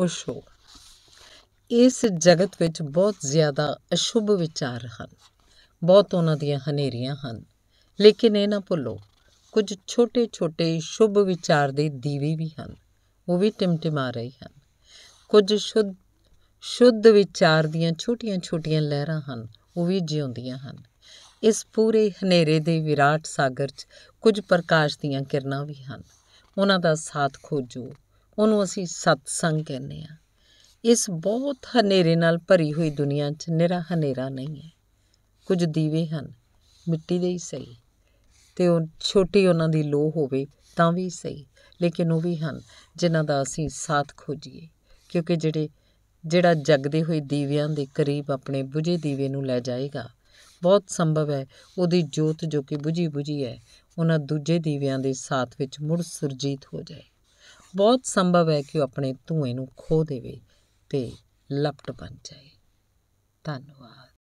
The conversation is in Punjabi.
ਓਸ਼ੋ ਇਸ ਜਗਤ ਵਿੱਚ ਬਹੁਤ ਜ਼ਿਆਦਾ ਅਸ਼ੁਭ ਵਿਚਾਰ ਹਨ ਬਹੁਤ ਉਹਨਾਂ ਦੀਆਂ ਹਨੇਰੀਆਂ ਹਨ ਲੇਕਿਨ ਇਹ ਨਾ ਭੁੱਲੋ ਕੁਝ ਛੋਟੇ-ਛੋਟੇ ਸ਼ੁਭ ਵਿਚਾਰ ਦੇ ਦੀਵੇ ਵੀ ਹਨ ਉਹ ਵੀ ਟਿਮਟਿਮਾ ਰਹੇ ਹਨ ਕੁਝ ਸ਼ੁੱਧ ਸ਼ੁੱਧ ਵਿਚਾਰ ਦੀਆਂ ਛੋਟੀਆਂ-ਛੋਟੀਆਂ ਲਹਿਰਾਂ ਹਨ ਉਹ ਵੀ ਜਿਉਂਦੀਆਂ ਹਨ ਇਸ ਪੂਰੇ ਹਨੇਰੇ ਦੇ ਵਿਰਾਟ ਸਾਗਰ 'ਚ ਕੁਝ ਪ੍ਰਕਾਸ਼ ਦੀਆਂ ਕਿਰਨਾਂ ਵੀ ਹਨ ਉਹਨਾਂ ਦਾ ਸਾਥ ਖੋਜੋ ਉਹਨੂੰ ਅਸੀਂ ਸਤਸੰਗ ਕਹਿੰਦੇ ਆ ਇਸ ਬਹੁਤ ਹਨੇਰੇ ਨਾਲ ਭਰੀ ਹੋਈ ਦੁਨੀਆ 'ਚ ਨਿਹਰਾ ਹਨੇਰਾ ਨਹੀਂ ਹੈ ਕੁਝ ਦੀਵੇ ਹਨ ਮਿੱਟੀ ਦੇ ਹੀ ਸਹੀ ਤੇ ਉਹ ਛੋਟੀ ਉਹਨਾਂ ਦੀ ਲੋ ਹੋਵੇ ਤਾਂ ਵੀ ਸਹੀ ਲੇਕਿਨ ਉਹ ਵੀ ਹਨ ਜਿਨ੍ਹਾਂ ਦਾ ਅਸੀਂ ਸਾਥ ਖੋਜੀਏ ਕਿਉਂਕਿ ਜਿਹੜੇ ਜਿਹੜਾ ਜਗਦੇ ਹੋਏ ਦੀਵਿਆਂ ਦੇ ਕਰੀਬ ਆਪਣੇ ਬੁਝੇ ਦੀਵੇ ਨੂੰ ਲੈ ਜਾਏਗਾ ਬਹੁਤ ਸੰਭਵ ਹੈ ਉਹਦੀ ਜੋਤ ਜੋ ਕਿ ਬੁਝੀ ਬੁਝੀ ਹੈ ਉਹਨਾਂ ਦੂਜੇ ਦੀਵਿਆਂ ਦੇ ਸਾਥ ਵਿੱਚ ਮੁੜ ਸੁਰਜੀਤ ਹੋ ਜਾਏ ਬਹੁਤ ਸੰਭਵ ਹੈ ਕਿ ਉਹ ਆਪਣੇ ਧੂਏ ਨੂੰ ਖੋ ਦੇਵੇ ਤੇ ਲਪਟ ਬਣ ਜਾਏ ਧੰਨਵਾਦ